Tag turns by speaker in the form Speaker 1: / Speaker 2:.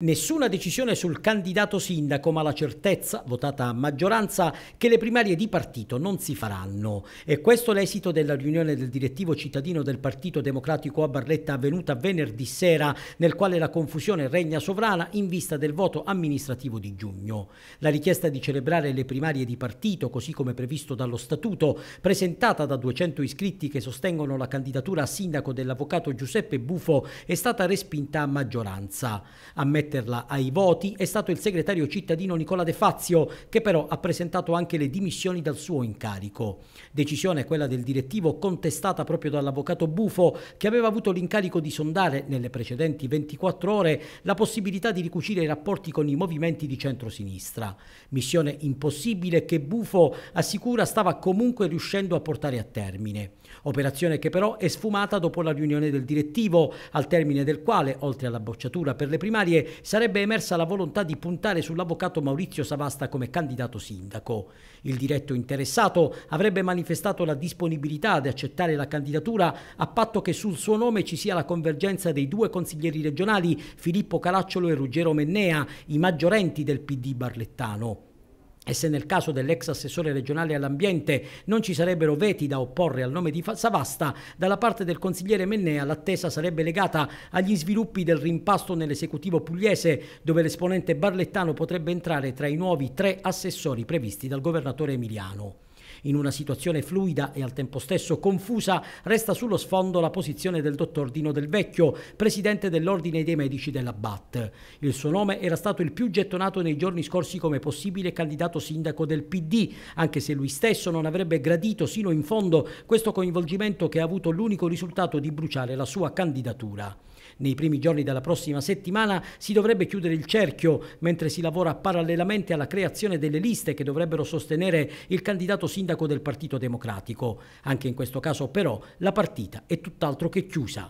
Speaker 1: Nessuna decisione sul candidato sindaco, ma la certezza, votata a maggioranza, che le primarie di partito non si faranno. E questo l'esito della riunione del direttivo cittadino del Partito Democratico a Barletta avvenuta venerdì sera, nel quale la confusione regna sovrana in vista del voto amministrativo di giugno. La richiesta di celebrare le primarie di partito, così come previsto dallo statuto, presentata da 200 iscritti che sostengono la candidatura a sindaco dell'avvocato Giuseppe Bufo, è stata respinta a maggioranza. Ammetto sottometterla ai voti è stato il segretario cittadino Nicola De Fazio, che però ha presentato anche le dimissioni dal suo incarico. Decisione quella del direttivo contestata proprio dall'avvocato Bufo, che aveva avuto l'incarico di sondare nelle precedenti 24 ore la possibilità di ricucire i rapporti con i movimenti di centrosinistra. Missione impossibile che Bufo assicura stava comunque riuscendo a portare a termine. Operazione che però è sfumata dopo la riunione del direttivo, al termine del quale, oltre alla bocciatura per le primarie, sarebbe emersa la volontà di puntare sull'avvocato Maurizio Savasta come candidato sindaco. Il diretto interessato avrebbe manifestato la disponibilità ad accettare la candidatura a patto che sul suo nome ci sia la convergenza dei due consiglieri regionali Filippo Caracciolo e Ruggero Mennea, i maggiorenti del PD barlettano e se nel caso dell'ex assessore regionale all'ambiente non ci sarebbero veti da opporre al nome di Savasta, dalla parte del consigliere Mennea l'attesa sarebbe legata agli sviluppi del rimpasto nell'esecutivo pugliese, dove l'esponente barlettano potrebbe entrare tra i nuovi tre assessori previsti dal governatore emiliano. In una situazione fluida e al tempo stesso confusa resta sullo sfondo la posizione del dottor Dino Del Vecchio, presidente dell'Ordine dei Medici della BAT. Il suo nome era stato il più gettonato nei giorni scorsi come possibile candidato sindaco del PD, anche se lui stesso non avrebbe gradito sino in fondo questo coinvolgimento che ha avuto l'unico risultato di bruciare la sua candidatura. Nei primi giorni della prossima settimana si dovrebbe chiudere il cerchio, mentre si lavora parallelamente alla creazione delle liste che dovrebbero sostenere il candidato sindaco sindaco del Partito Democratico. Anche in questo caso però la partita è tutt'altro che chiusa.